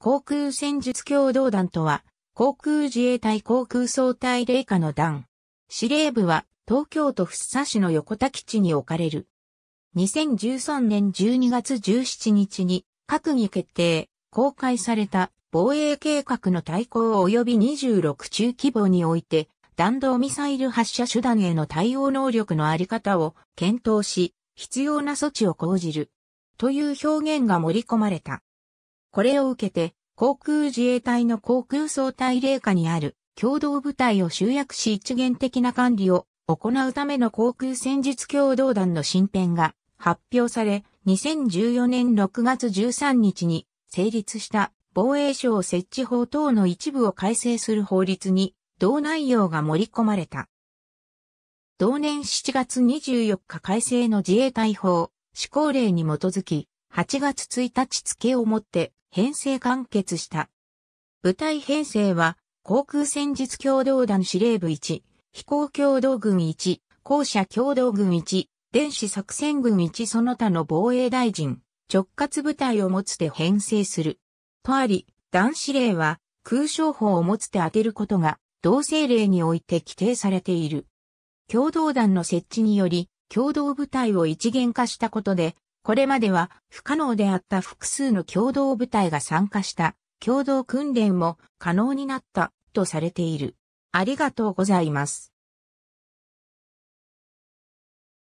航空戦術共同団とは、航空自衛隊航空総隊霊下の団。司令部は、東京都福生市の横田基地に置かれる。2013年12月17日に、閣議決定、公開された防衛計画の対抗及び26中規模において、弾道ミサイル発射手段への対応能力のあり方を検討し、必要な措置を講じる。という表現が盛り込まれた。これを受けて、航空自衛隊の航空総体霊下にある共同部隊を集約し一元的な管理を行うための航空戦術共同団の新編が発表され、2014年6月13日に成立した防衛省設置法等の一部を改正する法律に同内容が盛り込まれた。同年7月24日改正の自衛隊法施行令に基づき、8月1日付をもって編成完結した。部隊編成は、航空戦術共同団司令部1、飛行共同軍1、校舎共同軍1、電子作戦軍1その他の防衛大臣、直轄部隊を持つて編成する。とあり、団司令は空将法を持つて当てることが、同性令において規定されている。共同団の設置により、共同部隊を一元化したことで、これまでは不可能であった複数の共同部隊が参加した共同訓練も可能になったとされている。ありがとうございます。